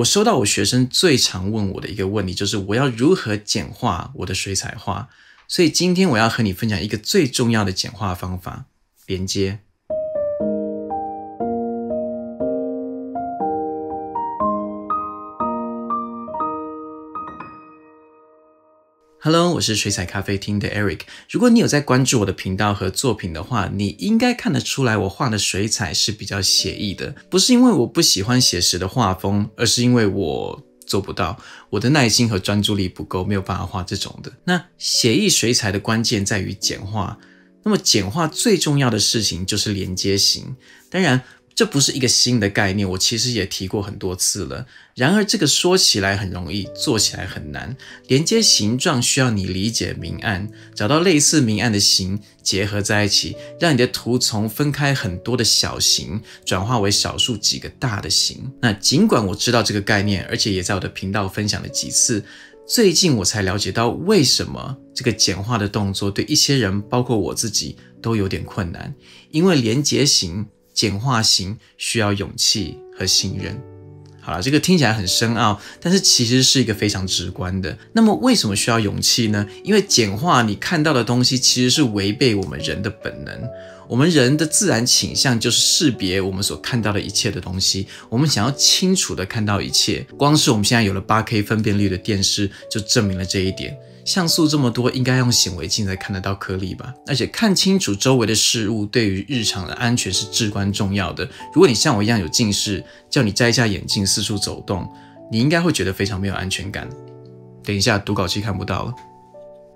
我收到我学生最常问我的一个问题，就是我要如何简化我的水彩画？所以今天我要和你分享一个最重要的简化方法：连接。Hello，我是水彩咖啡厅的 Eric。如果你有在关注我的频道和作品的话，你应该看得出来，我画的水彩是比较写意的。不是因为我不喜欢写实的画风，而是因为我做不到，我的耐心和专注力不够，没有办法画这种的。那写意水彩的关键在于简化，那么简化最重要的事情就是连接型。当然。这不是一个新的概念，我其实也提过很多次了。然而，这个说起来很容易，做起来很难。连接形状需要你理解明暗，找到类似明暗的形，结合在一起，让你的图从分开很多的小形转化为少数几个大的形。那尽管我知道这个概念，而且也在我的频道分享了几次，最近我才了解到为什么这个简化的动作对一些人，包括我自己，都有点困难，因为连接形。简化型需要勇气和信任。好了，这个听起来很深奥，但是其实是一个非常直观的。那么，为什么需要勇气呢？因为简化你看到的东西其实是违背我们人的本能。我们人的自然倾向就是识别我们所看到的一切的东西。我们想要清楚的看到一切，光是我们现在有了八 K 分辨率的电视，就证明了这一点。像素这么多，应该用显微镜才看得到颗粒吧？而且看清楚周围的事物，对于日常的安全是至关重要的。如果你像我一样有近视，叫你摘下眼镜四处走动，你应该会觉得非常没有安全感。等一下，读稿器看不到了。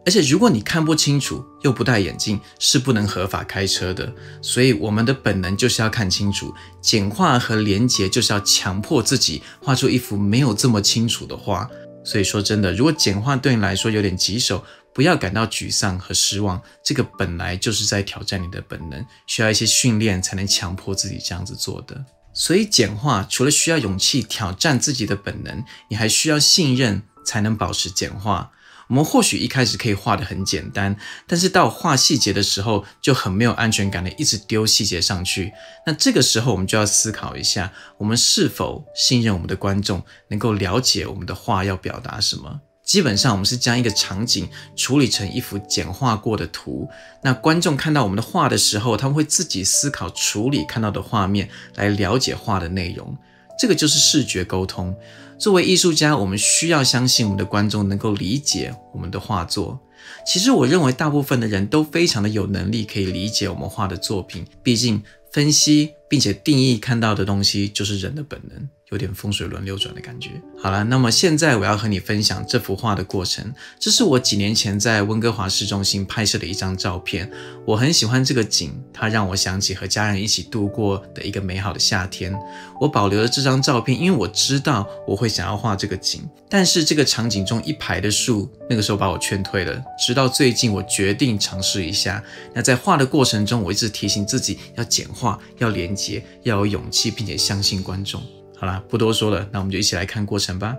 而且如果你看不清楚又不戴眼镜，是不能合法开车的。所以我们的本能就是要看清楚。简化和连结就是要强迫自己画出一幅没有这么清楚的画。所以说，真的，如果简化对你来说有点棘手，不要感到沮丧和失望。这个本来就是在挑战你的本能，需要一些训练才能强迫自己这样子做的。所以，简化除了需要勇气挑战自己的本能，你还需要信任才能保持简化。我们或许一开始可以画的很简单，但是到画细节的时候就很没有安全感的一直丢细节上去。那这个时候我们就要思考一下，我们是否信任我们的观众能够了解我们的画要表达什么？基本上我们是将一个场景处理成一幅简化过的图。那观众看到我们的画的时候，他们会自己思考处理看到的画面来了解画的内容。这个就是视觉沟通。作为艺术家，我们需要相信我们的观众能够理解我们的画作。其实，我认为大部分的人都非常的有能力可以理解我们画的作品。毕竟，分析并且定义看到的东西，就是人的本能。有点风水轮流转的感觉。好了，那么现在我要和你分享这幅画的过程。这是我几年前在温哥华市中心拍摄的一张照片。我很喜欢这个景，它让我想起和家人一起度过的一个美好的夏天。我保留了这张照片，因为我知道我会想要画这个景。但是这个场景中一排的树，那个时候把我劝退了。直到最近，我决定尝试一下。那在画的过程中，我一直提醒自己要简化，要廉洁，要有勇气，并且相信观众。好啦，不多说了，那我们就一起来看过程吧。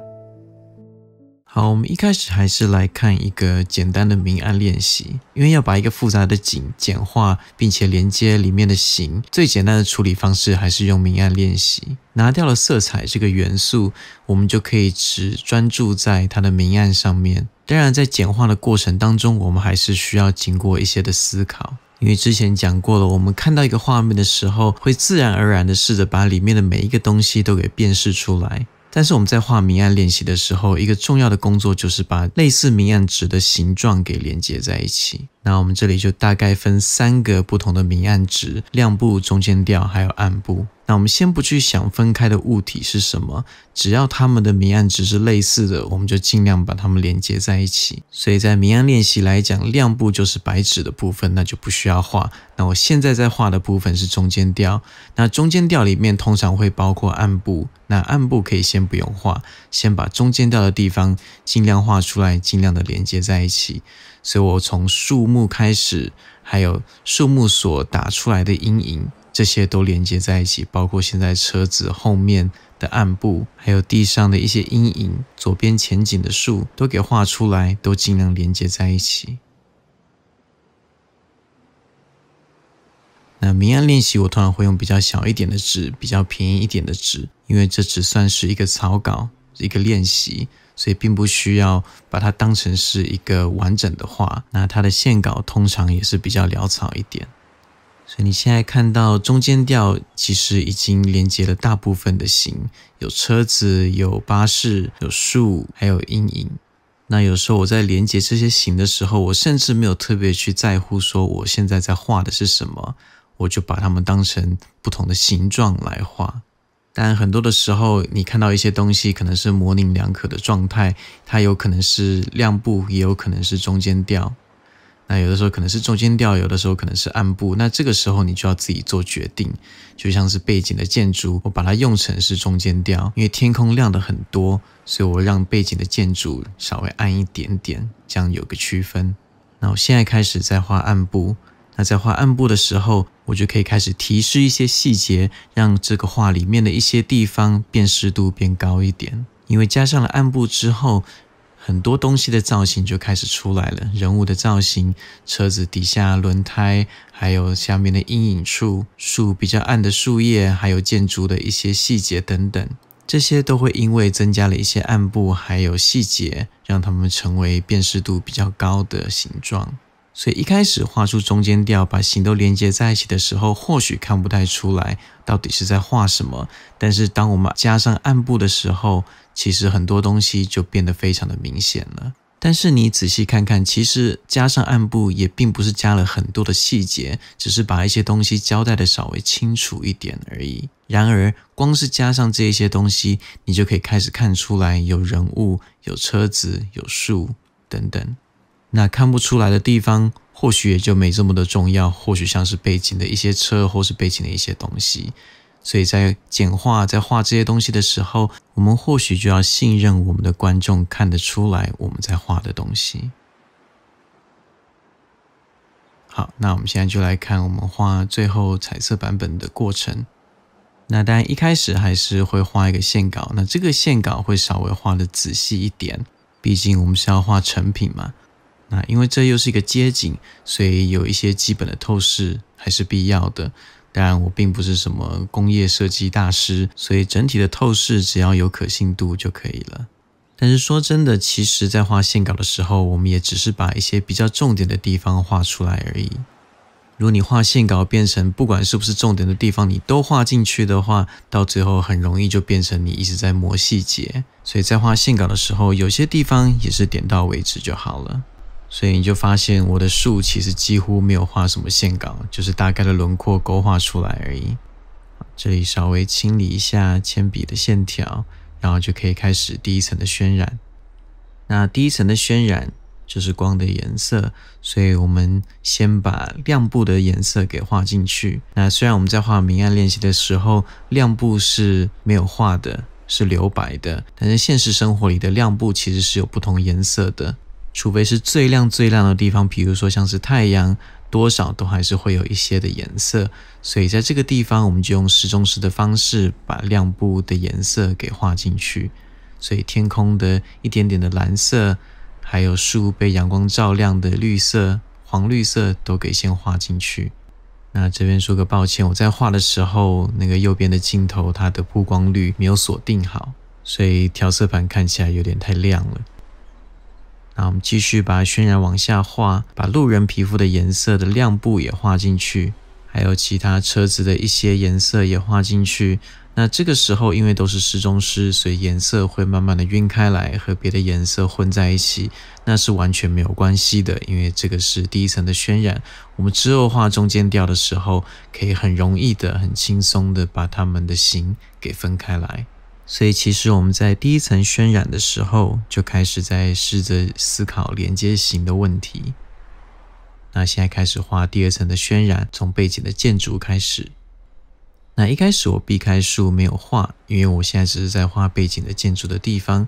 好，我们一开始还是来看一个简单的明暗练习，因为要把一个复杂的景简化，并且连接里面的形，最简单的处理方式还是用明暗练习。拿掉了色彩这个元素，我们就可以只专注在它的明暗上面。当然，在简化的过程当中，我们还是需要经过一些的思考。因为之前讲过了，我们看到一个画面的时候，会自然而然的试着把里面的每一个东西都给辨识出来。但是我们在画明暗练习的时候，一个重要的工作就是把类似明暗值的形状给连接在一起。那我们这里就大概分三个不同的明暗值：亮部、中间调，还有暗部。那我们先不去想分开的物体是什么，只要它们的明暗值是类似的，我们就尽量把它们连接在一起。所以在明暗练习来讲，亮部就是白纸的部分，那就不需要画。那我现在在画的部分是中间调，那中间调里面通常会包括暗部，那暗部可以先不用画，先把中间调的地方尽量画出来，尽量的连接在一起。所以我从树木开始，还有树木所打出来的阴影，这些都连接在一起，包括现在车子后面的暗部，还有地上的一些阴影，左边前景的树都给画出来，都尽量连接在一起。那明暗练习，我通常会用比较小一点的纸，比较便宜一点的纸，因为这只算是一个草稿。一个练习，所以并不需要把它当成是一个完整的画。那它的线稿通常也是比较潦草一点。所以你现在看到中间调，其实已经连接了大部分的形，有车子，有巴士，有树，还有阴影。那有时候我在连接这些形的时候，我甚至没有特别去在乎说我现在在画的是什么，我就把它们当成不同的形状来画。但很多的时候，你看到一些东西可能是模棱两可的状态，它有可能是亮部，也有可能是中间调。那有的时候可能是中间调，有的时候可能是暗部。那这个时候你就要自己做决定。就像是背景的建筑，我把它用成是中间调，因为天空亮的很多，所以我让背景的建筑稍微暗一点点，这样有个区分。那我现在开始在画暗部。那在画暗部的时候，我就可以开始提示一些细节，让这个画里面的一些地方辨识度变高一点。因为加上了暗部之后，很多东西的造型就开始出来了。人物的造型、车子底下轮胎，还有下面的阴影处、树比较暗的树叶，还有建筑的一些细节等等，这些都会因为增加了一些暗部还有细节，让它们成为辨识度比较高的形状。所以一开始画出中间调，把形都连接在一起的时候，或许看不太出来到底是在画什么。但是当我们加上暗部的时候，其实很多东西就变得非常的明显了。但是你仔细看看，其实加上暗部也并不是加了很多的细节，只是把一些东西交代的稍微清楚一点而已。然而，光是加上这一些东西，你就可以开始看出来有人物、有车子、有树等等。那看不出来的地方，或许也就没这么的重要，或许像是背景的一些车，或是背景的一些东西。所以在简化在画这些东西的时候，我们或许就要信任我们的观众看得出来我们在画的东西。好，那我们现在就来看我们画最后彩色版本的过程。那当然一开始还是会画一个线稿，那这个线稿会稍微画的仔细一点，毕竟我们是要画成品嘛。那因为这又是一个街景，所以有一些基本的透视还是必要的。当然，我并不是什么工业设计大师，所以整体的透视只要有可信度就可以了。但是说真的，其实，在画线稿的时候，我们也只是把一些比较重点的地方画出来而已。如果你画线稿变成不管是不是重点的地方你都画进去的话，到最后很容易就变成你一直在磨细节。所以在画线稿的时候，有些地方也是点到为止就好了。所以你就发现我的树其实几乎没有画什么线稿，就是大概的轮廓勾画出来而已。这里稍微清理一下铅笔的线条，然后就可以开始第一层的渲染。那第一层的渲染就是光的颜色，所以我们先把亮部的颜色给画进去。那虽然我们在画明暗练习的时候，亮部是没有画的，是留白的，但是现实生活里的亮部其实是有不同颜色的。除非是最亮最亮的地方，比如说像是太阳，多少都还是会有一些的颜色。所以在这个地方，我们就用时钟式的方式把亮部的颜色给画进去。所以天空的一点点的蓝色，还有树被阳光照亮的绿色、黄绿色都给先画进去。那这边说个抱歉，我在画的时候，那个右边的镜头它的曝光率没有锁定好，所以调色盘看起来有点太亮了。那我们继续把渲染往下画，把路人皮肤的颜色的亮部也画进去，还有其他车子的一些颜色也画进去。那这个时候，因为都是示中师，所以颜色会慢慢的晕开来，和别的颜色混在一起，那是完全没有关系的。因为这个是第一层的渲染，我们之后画中间调的时候，可以很容易的、很轻松的把它们的形给分开来。所以，其实我们在第一层渲染的时候，就开始在试着思考连接型的问题。那现在开始画第二层的渲染，从背景的建筑开始。那一开始我避开树没有画，因为我现在只是在画背景的建筑的地方。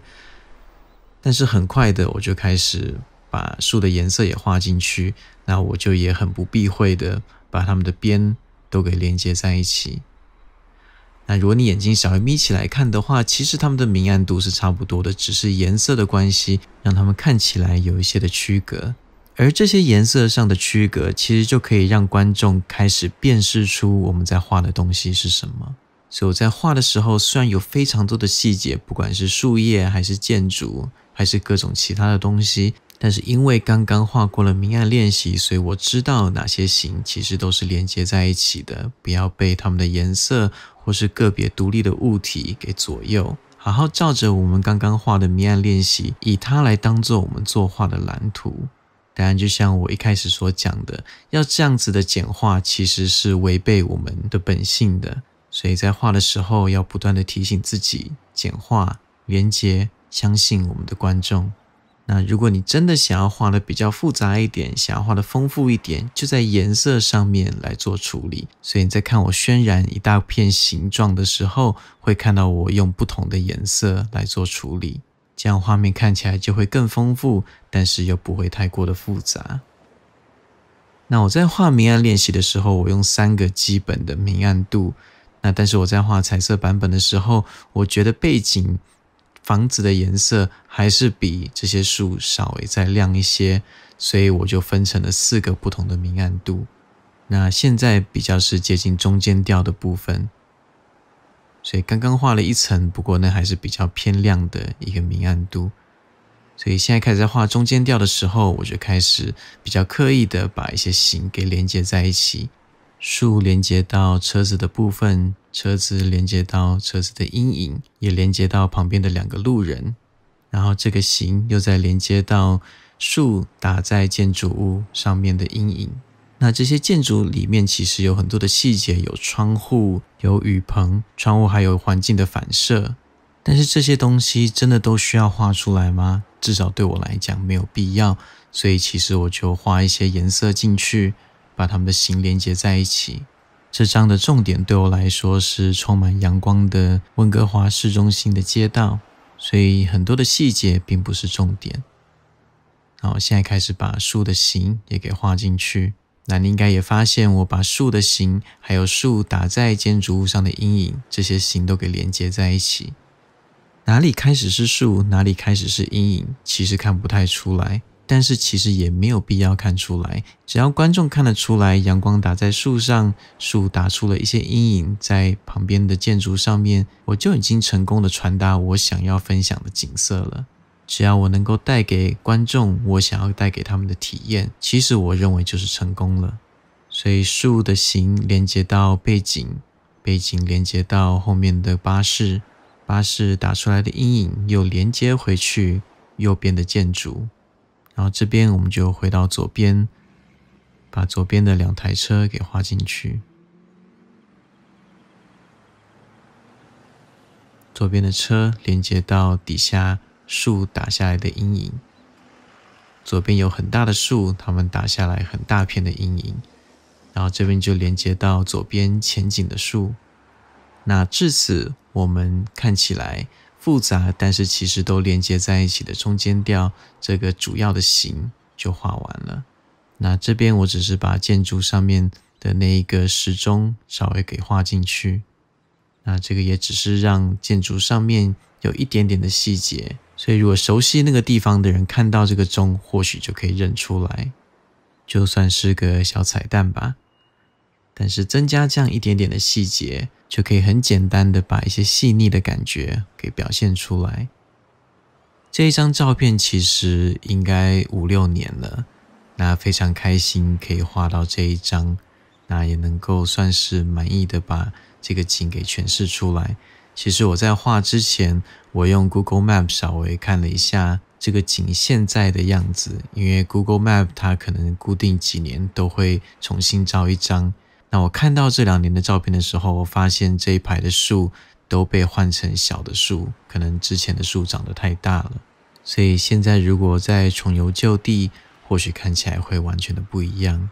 但是很快的，我就开始把树的颜色也画进去。那我就也很不避讳的把它们的边都给连接在一起。那如果你眼睛稍微眯起来看的话，其实它们的明暗度是差不多的，只是颜色的关系，让它们看起来有一些的区隔。而这些颜色上的区隔，其实就可以让观众开始辨识出我们在画的东西是什么。所以我在画的时候，虽然有非常多的细节，不管是树叶还是建筑，还是各种其他的东西。但是因为刚刚画过了明暗练习，所以我知道哪些形其实都是连接在一起的，不要被它们的颜色或是个别独立的物体给左右。好好照着我们刚刚画的明暗练习，以它来当做我们作画的蓝图。当然，就像我一开始所讲的，要这样子的简化其实是违背我们的本性的，所以在画的时候要不断的提醒自己，简化、连接、相信我们的观众。那如果你真的想要画的比较复杂一点，想要画的丰富一点，就在颜色上面来做处理。所以你在看我渲染一大片形状的时候，会看到我用不同的颜色来做处理，这样画面看起来就会更丰富，但是又不会太过的复杂。那我在画明暗练习的时候，我用三个基本的明暗度。那但是我在画彩色版本的时候，我觉得背景。房子的颜色还是比这些树稍微再亮一些，所以我就分成了四个不同的明暗度。那现在比较是接近中间调的部分，所以刚刚画了一层，不过那还是比较偏亮的一个明暗度。所以现在开始在画中间调的时候，我就开始比较刻意的把一些形给连接在一起。树连接到车子的部分，车子连接到车子的阴影，也连接到旁边的两个路人。然后这个形又在连接到树打在建筑物上面的阴影。那这些建筑里面其实有很多的细节，有窗户、有雨棚，窗户还有环境的反射。但是这些东西真的都需要画出来吗？至少对我来讲没有必要。所以其实我就画一些颜色进去。把它们的形连接在一起。这张的重点对我来说是充满阳光的温哥华市中心的街道，所以很多的细节并不是重点。好，现在开始把树的形也给画进去。那你应该也发现，我把树的形，还有树打在建筑物上的阴影，这些形都给连接在一起。哪里开始是树，哪里开始是阴影，其实看不太出来。但是其实也没有必要看出来，只要观众看得出来，阳光打在树上，树打出了一些阴影在旁边的建筑上面，我就已经成功的传达我想要分享的景色了。只要我能够带给观众我想要带给他们的体验，其实我认为就是成功了。所以树的形连接到背景，背景连接到后面的巴士，巴士打出来的阴影又连接回去右边的建筑。然后这边我们就回到左边，把左边的两台车给画进去。左边的车连接到底下树打下来的阴影。左边有很大的树，它们打下来很大片的阴影。然后这边就连接到左边前景的树。那至此，我们看起来。复杂，但是其实都连接在一起的中间调，这个主要的形就画完了。那这边我只是把建筑上面的那一个时钟稍微给画进去。那这个也只是让建筑上面有一点点的细节。所以如果熟悉那个地方的人看到这个钟，或许就可以认出来。就算是个小彩蛋吧。但是增加这样一点点的细节，就可以很简单的把一些细腻的感觉给表现出来。这一张照片其实应该五六年了，那非常开心可以画到这一张，那也能够算是满意的把这个景给诠释出来。其实我在画之前，我用 Google Map 少微看了一下这个景现在的样子，因为 Google Map 它可能固定几年都会重新照一张。那我看到这两年的照片的时候，我发现这一排的树都被换成小的树，可能之前的树长得太大了。所以现在如果再重游旧地，或许看起来会完全的不一样。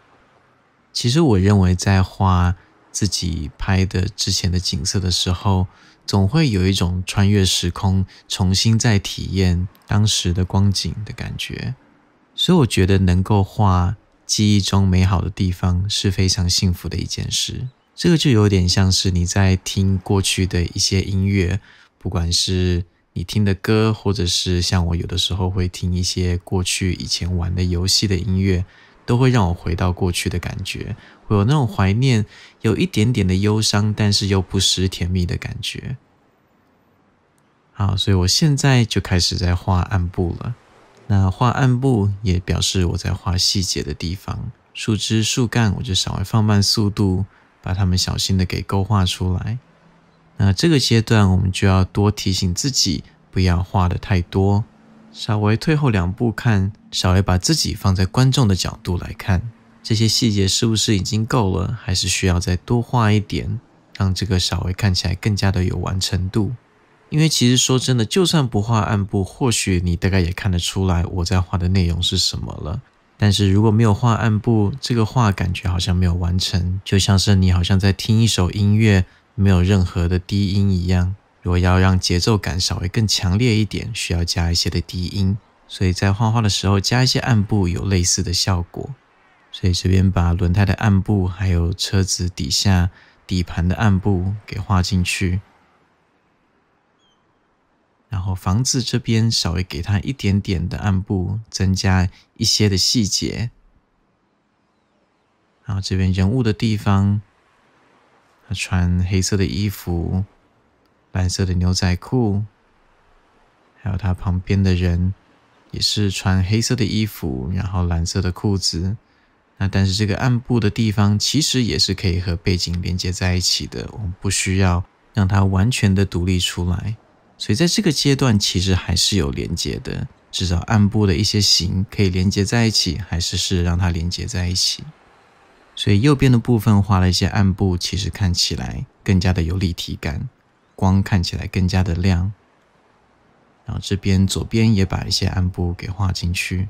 其实我认为在画自己拍的之前的景色的时候，总会有一种穿越时空，重新再体验当时的光景的感觉。所以我觉得能够画。记忆中美好的地方是非常幸福的一件事，这个就有点像是你在听过去的一些音乐，不管是你听的歌，或者是像我有的时候会听一些过去以前玩的游戏的音乐，都会让我回到过去的感觉，会有那种怀念，有一点点的忧伤，但是又不失甜蜜的感觉。好，所以我现在就开始在画暗部了。那画暗部也表示我在画细节的地方，树枝、树干，我就稍微放慢速度，把它们小心的给勾画出来。那这个阶段，我们就要多提醒自己，不要画的太多，稍微退后两步看，稍微把自己放在观众的角度来看，这些细节是不是已经够了？还是需要再多画一点，让这个稍微看起来更加的有完成度。因为其实说真的，就算不画暗部，或许你大概也看得出来我在画的内容是什么了。但是如果没有画暗部，这个画感觉好像没有完成，就像是你好像在听一首音乐，没有任何的低音一样。如果要让节奏感稍微更强烈一点，需要加一些的低音，所以在画画的时候加一些暗部有类似的效果。所以这边把轮胎的暗部，还有车子底下底盘的暗部给画进去。然后房子这边稍微给它一点点的暗部，增加一些的细节。然后这边人物的地方，他穿黑色的衣服，蓝色的牛仔裤，还有他旁边的人也是穿黑色的衣服，然后蓝色的裤子。那但是这个暗部的地方其实也是可以和背景连接在一起的，我们不需要让它完全的独立出来。所以在这个阶段，其实还是有连接的，至少暗部的一些形可以连接在一起，还是是让它连接在一起。所以右边的部分画了一些暗部，其实看起来更加的有立体感，光看起来更加的亮。然后这边左边也把一些暗部给画进去。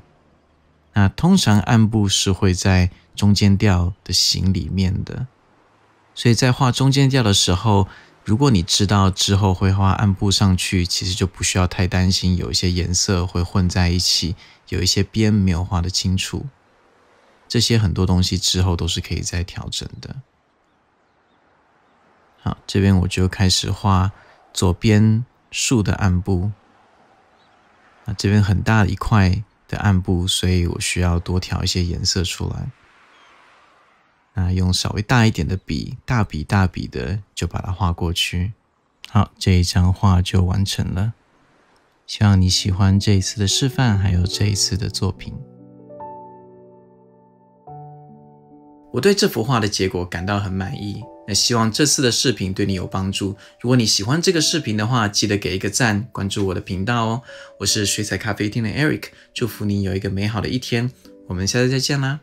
那通常暗部是会在中间调的形里面的，所以在画中间调的时候。如果你知道之后会画暗部上去，其实就不需要太担心有一些颜色会混在一起，有一些边没有画的清楚，这些很多东西之后都是可以再调整的。好，这边我就开始画左边树的暗部。啊，这边很大一块的暗部，所以我需要多调一些颜色出来。那用稍微大一点的笔，大笔大笔的就把它画过去。好，这一张画就完成了。希望你喜欢这一次的示范，还有这一次的作品。我对这幅画的结果感到很满意。那希望这次的视频对你有帮助。如果你喜欢这个视频的话，记得给一个赞，关注我的频道哦。我是水彩咖啡厅的 Eric，祝福你有一个美好的一天。我们下次再见啦。